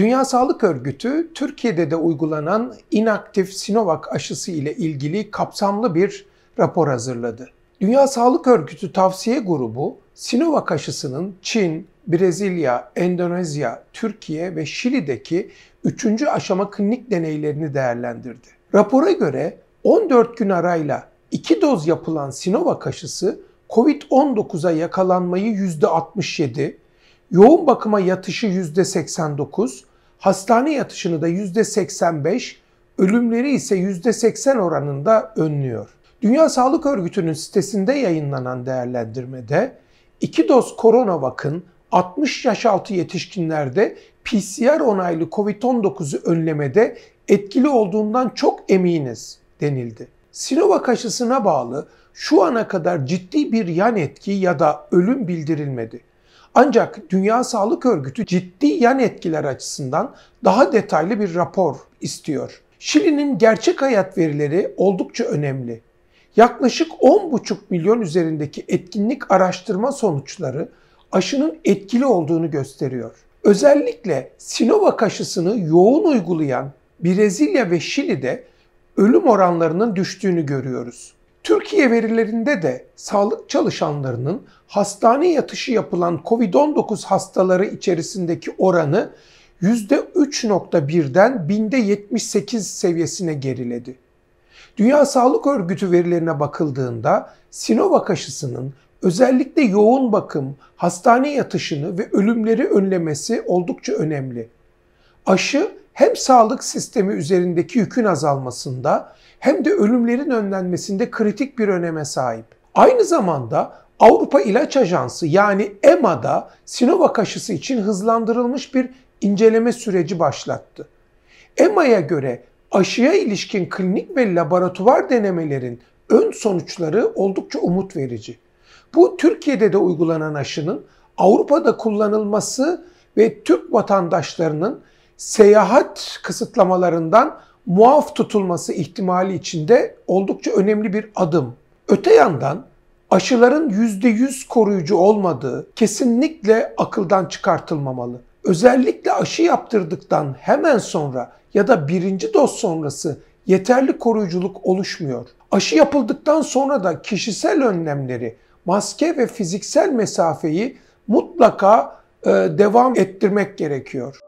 Dünya Sağlık Örgütü Türkiye'de de uygulanan inaktif Sinovac aşısı ile ilgili kapsamlı bir rapor hazırladı. Dünya Sağlık Örgütü tavsiye grubu Sinovac aşısının Çin, Brezilya, Endonezya, Türkiye ve Şili'deki 3. aşama klinik deneylerini değerlendirdi. Rapora göre 14 gün arayla 2 doz yapılan Sinovac aşısı COVID-19'a yakalanmayı %67, yoğun bakıma yatışı %89, Hastane yatışını da %85, ölümleri ise %80 oranında önlüyor. Dünya Sağlık Örgütü'nün sitesinde yayınlanan değerlendirmede iki doz koronavakın 60 yaş altı yetişkinlerde PCR onaylı COVID-19'u önlemede etkili olduğundan çok eminiz denildi. Sinovac aşısına bağlı şu ana kadar ciddi bir yan etki ya da ölüm bildirilmedi. Ancak Dünya Sağlık Örgütü ciddi yan etkiler açısından daha detaylı bir rapor istiyor. Şili'nin gerçek hayat verileri oldukça önemli. Yaklaşık 10,5 milyon üzerindeki etkinlik araştırma sonuçları aşının etkili olduğunu gösteriyor. Özellikle Sinovac aşısını yoğun uygulayan Brezilya ve Şili'de ölüm oranlarının düştüğünü görüyoruz. Türkiye verilerinde de sağlık çalışanlarının hastane yatışı yapılan COVID-19 hastaları içerisindeki oranı %3.1'den binde 78 seviyesine geriledi. Dünya Sağlık Örgütü verilerine bakıldığında Sinovac aşısının özellikle yoğun bakım, hastane yatışını ve ölümleri önlemesi oldukça önemli. Aşı hem sağlık sistemi üzerindeki yükün azalmasında hem de ölümlerin önlenmesinde kritik bir öneme sahip. Aynı zamanda Avrupa İlaç Ajansı yani EMA'da Sinovac aşısı için hızlandırılmış bir inceleme süreci başlattı. EMA'ya göre aşıya ilişkin klinik ve laboratuvar denemelerin ön sonuçları oldukça umut verici. Bu Türkiye'de de uygulanan aşının Avrupa'da kullanılması ve Türk vatandaşlarının seyahat kısıtlamalarından muaf tutulması ihtimali içinde oldukça önemli bir adım. Öte yandan aşıların %100 koruyucu olmadığı kesinlikle akıldan çıkartılmamalı. Özellikle aşı yaptırdıktan hemen sonra ya da birinci doz sonrası yeterli koruyuculuk oluşmuyor. Aşı yapıldıktan sonra da kişisel önlemleri, maske ve fiziksel mesafeyi mutlaka e, devam ettirmek gerekiyor.